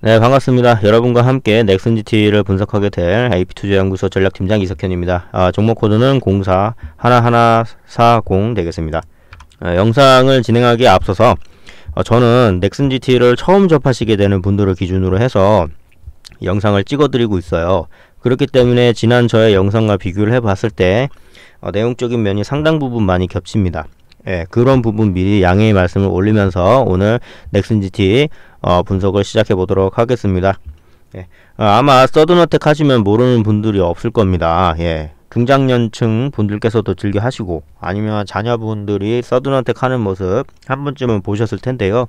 네 반갑습니다 여러분과 함께 넥슨 GT를 분석하게 될 AP투자연구소 전략팀장 이석현입니다 아, 종목 코드는 04 1140 되겠습니다 아, 영상을 진행하기에 앞서서 어, 저는 넥슨 GT를 처음 접하시게 되는 분들을 기준으로 해서 영상을 찍어드리고 있어요 그렇기 때문에 지난 저의 영상과 비교를 해봤을 때 어, 내용적인 면이 상당 부분 많이 겹칩니다 예, 그런 부분 미리 양해의 말씀을 올리면서 오늘 넥슨 GT 어, 분석을 시작해 보도록 하겠습니다. 예. 어, 아마 서든어택 하시면 모르는 분들이 없을 겁니다. 예. 중장년층 분들께서도 즐겨 하시고 아니면 자녀분들이 서든어택 하는 모습 한 번쯤은 보셨을 텐데요.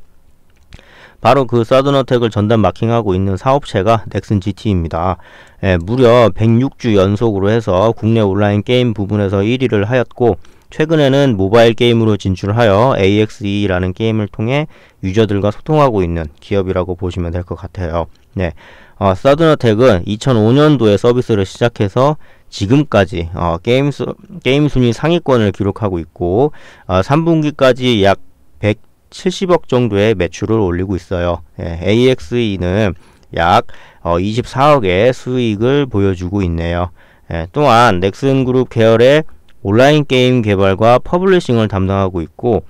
바로 그 서든어택을 전담 마킹하고 있는 사업체가 넥슨 GT입니다. 예, 무려 106주 연속으로 해서 국내 온라인 게임 부분에서 1위를 하였고 최근에는 모바일 게임으로 진출하여 AXE라는 게임을 통해 유저들과 소통하고 있는 기업이라고 보시면 될 것 같아요. 네. 어, 사드너텍은 2005년도에 서비스를 시작해서 지금까지 어, 게임, 수, 게임 순위 상위권을 기록하고 있고 어, 3분기까지 약 170억 정도의 매출을 올리고 있어요. 예, AXE는 약 어, 24억의 수익을 보여주고 있네요. 예, 또한 넥슨 그룹 계열의 온라인 게임 개발과 퍼블리싱을 담당하고 있고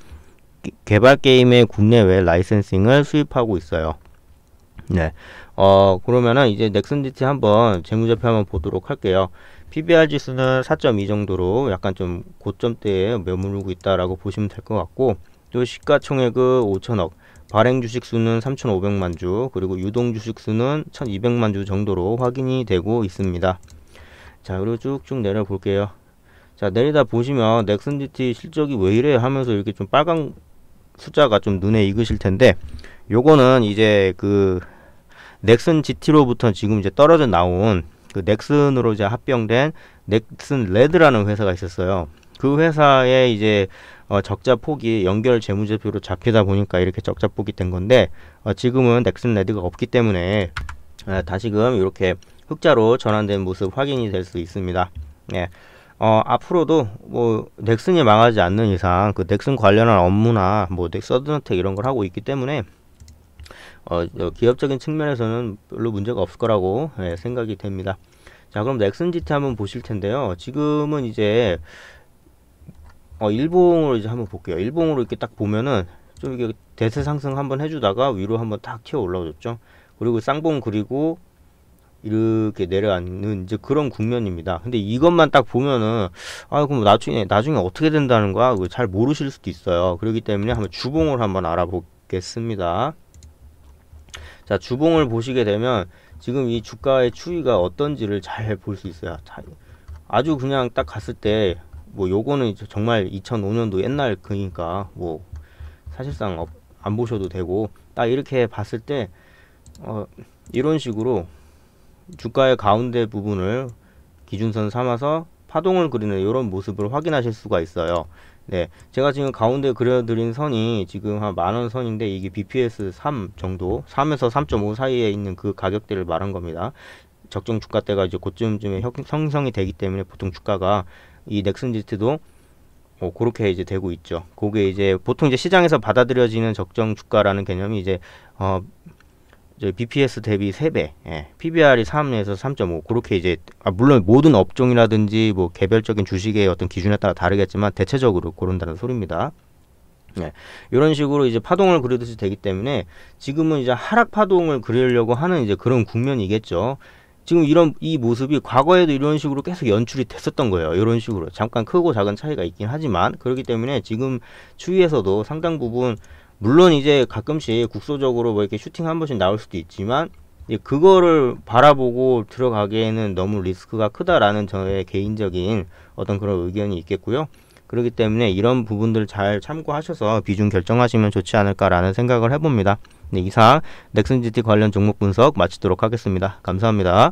개발 게임의 국내외 라이센싱을 수입하고 있어요. 네. 어, 그러면은 이제 넥슨 GT 한번 재무제표 한번 보도록 할게요. PBR 지수는 4.2 정도로 약간 좀 고점대에 머무르고 있다라고 보시면 될 것 같고 또 시가총액은 5천억, 발행 주식 수는 3,500만 주, 그리고 유동 주식 수는 1,200만 주 정도로 확인이 되고 있습니다. 자, 그리고 쭉쭉 내려 볼게요. 자 내리다 보시면 넥슨 GT 실적이 왜 이래 하면서 이렇게 좀 빨간 숫자가 좀 눈에 익으실 텐데 요거는 이제 그 넥슨 GT로부터 지금 이제 떨어져 나온 그 넥슨으로 이제 합병된 넥슨 레드라는 회사가 있었어요. 그회사에 이제 어 적자 폭이 연결 재무제표로 잡히다 보니까 이렇게 적자 폭이 된 건데 어 지금은 넥슨 레드가 없기 때문에 어 다시금 이렇게 흑자로 전환된 모습 확인이 될 수 있습니다. 예. 어, 앞으로도 뭐 넥슨이 망하지 않는 이상 그 넥슨 관련한 업무나 뭐 서든어택 이런 걸 하고 있기 때문에 어, 기업적인 측면에서는 별로 문제가 없을 거라고 예, 생각이 됩니다. 자 그럼 넥슨 GT 한번 보실 텐데요. 지금은 이제 어, 일봉으로 이제 한번 볼게요. 일봉으로 이렇게 딱 보면은 좀 이게 대세 상승 한번 해주다가 위로 한번 탁 튀어 올라오셨죠. 그리고 쌍봉 그리고 이렇게 내려앉는 이제 그런 국면입니다. 근데 이것만 딱 보면은 아 그럼 나중에 나중에 어떻게 된다는 거야? 그걸 잘 모르실 수도 있어요. 그렇기 때문에 한번 주봉을 한번 알아보겠습니다. 자 주봉을 보시게 되면 지금 이 주가의 추이가 어떤지를 잘 볼 수 있어요. 자, 아주 그냥 딱 갔을 때 뭐 요거는 정말 2005년도 옛날 그니까 뭐 사실상 안 보셔도 되고 딱 이렇게 봤을 때 어 이런 식으로 주가의 가운데 부분을 기준선 삼아서 파동을 그리는 이런 모습을 확인하실 수가 있어요. 네, 제가 지금 가운데 그려드린 선이 지금 한 만원 선인데 이게 BPS 3 정도, 3에서 3.5 사이에 있는 그 가격대를 말한 겁니다. 적정 주가대가 이제 고점쯤에 형성이 되기 때문에 보통 주가가 이 넥슨지트도 뭐 그렇게 이제 되고 있죠. 그게 이제 보통 이제 시장에서 받아들여지는 적정 주가라는 개념이 이제 어 저희 BPS 대비 세배 예. PBR이 삼에서삼점오 그렇게 이제 아 물론 모든 업종이라든지 뭐 개별적인 주식의 어떤 기준에 따라 다르겠지만 대체적으로 고른다는 소리입니다. 예. 이런 식으로 이제 파동을 그리듯이 되기 때문에 지금은 이제 하락 파동을 그리려고 하는 이제 그런 국면이겠죠. 지금 이런 이 모습이 과거에도 이런 식으로 계속 연출이 됐었던 거예요. 이런 식으로 잠깐 크고 작은 차이가 있긴 하지만 그렇기 때문에 지금 추위에서도 상당 부분 물론 이제 가끔씩 국소적으로 뭐 이렇게 슈팅 한 번씩 나올 수도 있지만 그거를 바라보고 들어가기에는 너무 리스크가 크다라는 저의 개인적인 어떤 그런 의견이 있겠고요. 그렇기 때문에 이런 부분들 잘 참고하셔서 비중 결정하시면 좋지 않을까라는 생각을 해봅니다. 네, 이상 넥슨 GT 관련 종목 분석 마치도록 하겠습니다. 감사합니다.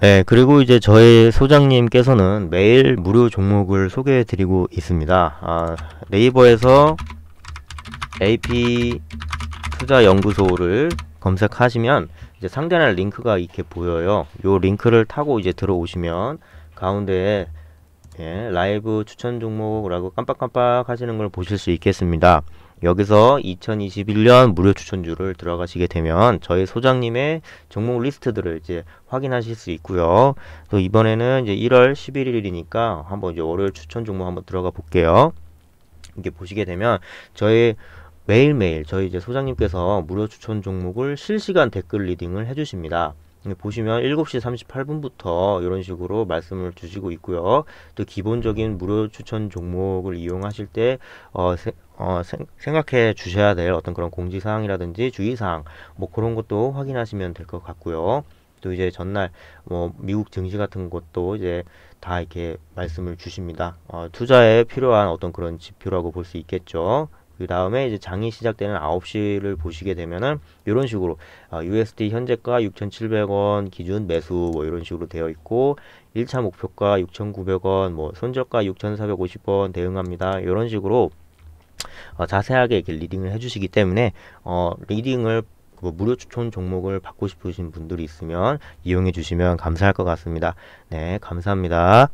네, 그리고 이제 저희 소장님께서는 매일 무료 종목을 소개해드리고 있습니다. 아, 네이버에서 AP 투자연구소를 검색하시면 이제 상단에 링크가 이렇게 보여요. 요 링크를 타고 이제 들어오시면 가운데에 예, 라이브 추천 종목이라고 깜빡깜빡 하시는 걸 보실 수 있겠습니다. 여기서 2021년 무료 추천주를 들어가시게 되면 저희 소장님의 종목 리스트들을 이제 확인하실 수 있고요. 또 이번에는 이제 1월 11일이니까 한번 이제 월요일 추천 종목 한번 들어가 볼게요. 이게 보시게 되면 저희 매일매일 저희 이제 소장님께서 무료 추천 종목을 실시간 댓글 리딩을 해주십니다. 네, 보시면 7시 38분부터 이런 식으로 말씀을 주시고 있고요. 또 기본적인 무료 추천 종목을 이용하실 때 어, 세, 어, 생, 각해 주셔야 될 어떤 그런 공지사항이라든지 주의사항 뭐 그런 것도 확인하시면 될 것 같고요. 또 이제 전날 뭐 미국 증시 같은 것도 이제 다 이렇게 말씀을 주십니다. 어, 투자에 필요한 어떤 그런 지표라고 볼 수 있겠죠. 그 다음에 이제 장이 시작되는 9시를 보시게 되면은 이런 식으로 아, 어, USD 현재가 6,700원 기준 매수 뭐 이런 식으로 되어 있고 1차 목표가 6,900원 뭐 손절가 6,450원 대응합니다. 이런 식으로 어, 자세하게 이렇게 리딩을 해주시기 때문에 어, 리딩을 뭐 무료 추천 종목을 받고 싶으신 분들이 있으면 이용해 주시면 감사할 것 같습니다. 네, 감사합니다.